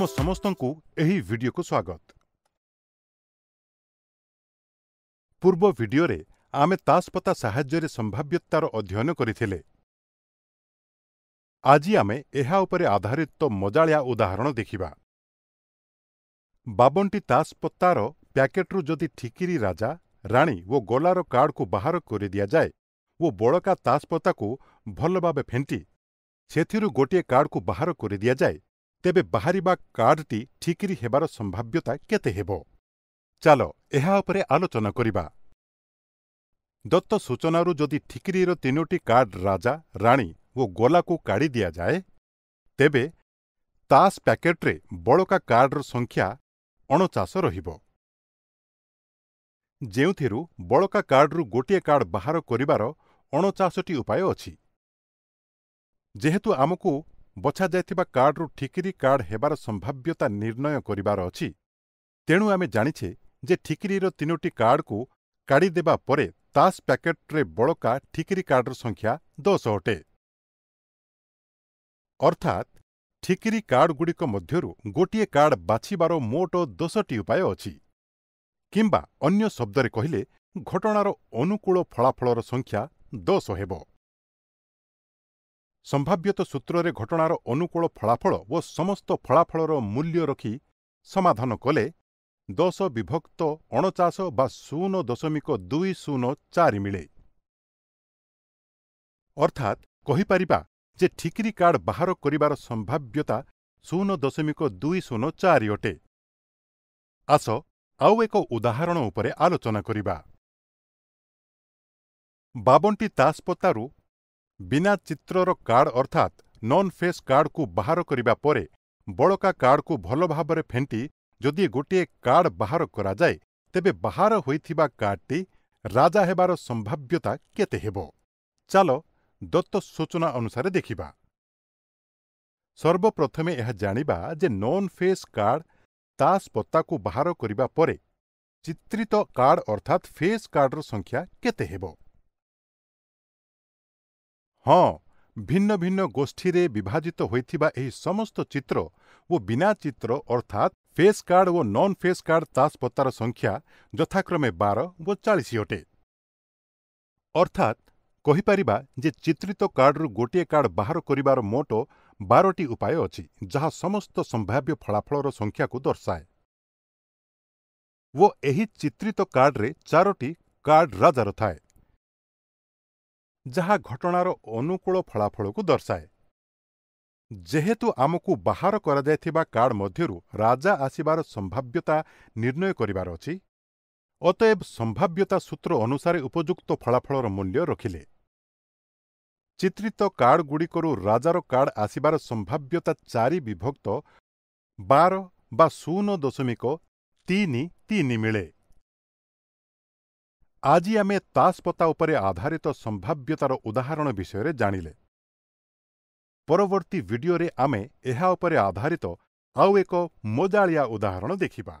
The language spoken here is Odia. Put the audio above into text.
ତୁମ ସମସ୍ତଙ୍କୁ ଏହି ଭିଡିଓକୁ ସ୍ୱାଗତ ପୂର୍ବ ଭିଡିଓରେ ଆମେ ତାସ୍ପତା ସାହାଯ୍ୟରେ ସମ୍ଭାବ୍ୟତାର ଅଧ୍ୟୟନ କରିଥିଲେ ଆଜି ଆମେ ଏହା ଉପରେ ଆଧାରିତ ମଜାଳିଆ ଉଦାହରଣ ଦେଖିବା ବାବନଟି ତାସ୍ପତାର ପ୍ୟାକେଟ୍ରୁ ଯଦି ଠିକିରି ରାଜା ରାଣୀ ଓ ଗୋଲାର କାର୍ଡ଼କୁ ବାହାର କରିଦିଆଯାଏ ଓ ବଳକା ତାସ୍ପତାକୁ ଭଲ ଭାବେ ଫେଣ୍ଟି ସେଥିରୁ ଗୋଟିଏ କାର୍ଡ଼କୁ ବାହାର କରିଦିଆଯାଏ ତେବେ ବାହାରିବା କାର୍ଡ଼ଟି ଠିକିରି ହେବାର ସମ୍ଭାବ୍ୟତା କେତେ ହେବ ଚାଲ ଏହା ଉପରେ ଆଲୋଚନା କରିବା ଦତ୍ତ ସୂଚନାରୁ ଯଦି ଠିକିରିର ତିନୋଟି କାର୍ଡ଼ ରାଜା ରାଣୀ ଓ ଗୋଲାକୁ କାଢ଼ି ଦିଆଯାଏ ତେବେ ତାସ୍ ପ୍ୟାକେଟ୍ରେ ବଳକା କାର୍ଡ଼ର ସଂଖ୍ୟା ଅଣଚାଶ ରହିବ ଯେଉଁଥିରୁ ବଳକା କାର୍ଡ଼ରୁ ଗୋଟିଏ କାର୍ଡ଼ ବାହାର କରିବାର ଅଣଚାଶଟି ଉପାୟ ଅଛି ଯେହେତୁ ଆମକୁ ବଛାଯାଇଥିବା କାର୍ଡ଼ରୁ ଠିକିରି କାର୍ଡ଼ ହେବାର ସମ୍ଭାବ୍ୟତା ନିର୍ଣ୍ଣୟ କରିବାର ଅଛି ତେଣୁ ଆମେ ଜାଣିଛେ ଯେ ଠିକିରିର ତିନୋଟି କାର୍ଡ଼କୁ କାଢ଼ିଦେବା ପରେ ତାସ୍ ପ୍ୟାକେଟ୍ରେ ବଳକା ଠିକିରି କାର୍ଡ଼ର ସଂଖ୍ୟା ଦଶ ଅଟେ ଅର୍ଥାତ୍ ଠିକିରି କାର୍ଡ଼ଗୁଡ଼ିକ ମଧ୍ୟରୁ ଗୋଟିଏ କାର୍ଡ଼ ବାଛିବାର ମୋଟ ଦଶଟି ଉପାୟ ଅଛି କିମ୍ବା ଅନ୍ୟ ଶବ୍ଦରେ କହିଲେ ଘଟଣାର ଅନୁକୂଳ ଫଳାଫଳର ସଂଖ୍ୟା ଦଶ ହେବ ସମ୍ଭାବ୍ୟତ ସୂତ୍ରରେ ଘଟଣାର ଅନୁକୂଳ ଫଳାଫଳ ଓ ସମସ୍ତ ଫଳାଫଳର ମୂଲ୍ୟ ରଖି ସମାଧାନ କଲେ ଦଶ ବିଭକ୍ତ ଅଣଚାଶ ବା ଶୂନ ଦଶମିକ ଦୁଇ ଶୂନ ଚାରି ମିଳେ ଅର୍ଥାତ୍ କହିପାରିବା ଯେ ଠିକିରି କାର୍ଡ ବାହାର କରିବାର ସମ୍ଭାବ୍ୟତା ଶୂନ ଦଶମିକ ଦୁଇ ଶୂନ ଚାରି ଅଟେ ଆସ ଆଉ ଏକ ଉଦାହରଣ ଉପରେ ଆଲୋଚନା କରିବା ବାବନଟି ତାସପତାରୁ ବିନା ଚିତ୍ରର କାର୍ଡ଼ ଅର୍ଥାତ୍ ନନ୍ ଫେସ୍ କାର୍ଡ଼କୁ ବାହାର କରିବା ପରେ ବଳକା କାର୍ଡ଼କୁ ଭଲ ଭାବରେ ଫେଣ୍ଟି ଯଦି ଗୋଟିଏ କାର୍ଡ଼ ବାହାର କରାଯାଏ ତେବେ ବାହାର ହୋଇଥିବା କାର୍ଡ଼ଟି ରାଜା ହେବାର ସମ୍ଭାବ୍ୟତା କେତେ ହେବ ଚାଲ ଦତ୍ତ ସୂଚନା ଅନୁସାରେ ଦେଖିବା ସର୍ବପ୍ରଥମେ ଏହା ଜାଣିବା ଯେ ନନ୍ ଫେସ୍ କାର୍ଡ଼ ତାସ୍ ପତାକୁ ବାହାର କରିବା ପରେ ଚିତ୍ରିତ କାର୍ଡ଼ ଅର୍ଥାତ୍ ଫେସ୍ କାର୍ଡ଼ର ସଂଖ୍ୟା କେତେ ହେବ ହଁ ଭିନ୍ନ ଭିନ୍ନ ଗୋଷ୍ଠୀରେ ବିଭାଜିତ ହୋଇଥିବା ଏହି ସମସ୍ତ ଚିତ୍ର ଓ ବିନା ଚିତ୍ର ଅର୍ଥାତ୍ ଫେସ୍ କାର୍ଡ଼ ଓ ନନ୍ ଫେସ୍ କାର୍ଡ଼ ତାସ୍ ପତାର ସଂଖ୍ୟା ଯଥାକ୍ରମେ ବାର ଓ ଚାଳିଶ ଅଟେ ଅର୍ଥାତ୍ କହିପାରିବା ଯେ ଚିତ୍ରିତ କାର୍ଡ଼ରୁ ଗୋଟିଏ କାର୍ଡ଼ ବାହାର କରିବାର ମୋଟ ବାରଟି ଉପାୟ ଅଛି ଯାହା ସମସ୍ତ ସମ୍ଭାବ୍ୟ ଫଳାଫଳର ସଂଖ୍ୟାକୁ ଦର୍ଶାଏ ଓ ଏହି ଚିତ୍ରିତ କାର୍ଡ଼ରେ ଚାରୋଟି କାର୍ଡ଼ ରାଜାର ଥାଏ ଯାହା ଘଟଣାର ଅନୁକୂଳ ଫଳାଫଳକୁ ଦର୍ଶାଏ ଯେହେତୁ ଆମକୁ ବାହାର କରାଯାଇଥିବା କାର୍ଡ଼ ମଧ୍ୟରୁ ରାଜା ଆସିବାର ସମ୍ଭାବ୍ୟତା ନିର୍ଣ୍ଣୟ କରିବାର ଅଛି ଅତଏବ ସମ୍ଭାବ୍ୟତା ସୂତ୍ର ଅନୁସାରେ ଉପଯୁକ୍ତ ଫଳାଫଳର ମୂଲ୍ୟ ରଖିଲେ ଚିତ୍ରିତ କାର୍ଡ଼ଗୁଡ଼ିକରୁ ରାଜାର କାର୍ଡ଼ ଆସିବାର ସମ୍ଭାବ୍ୟତା ଚାରି ବିଭକ୍ତ ବାର ବା ଶୂନ ଦଶମିକ ତିନି ତିନି ମିଳେ ଆଜି ଆମେ ତାସ୍ପତା ଉପରେ ଆଧାରିତ ସମ୍ଭାବ୍ୟତାର ଉଦାହରଣ ବିଷୟରେ ଜାଣିଲେ ପରବର୍ତ୍ତୀ ଭିଡିଓରେ ଆମେ ଏହା ଉପରେ ଆଧାରିତ ଆଉ ଏକ ମଜାଳିଆ ଉଦାହରଣ ଦେଖିବା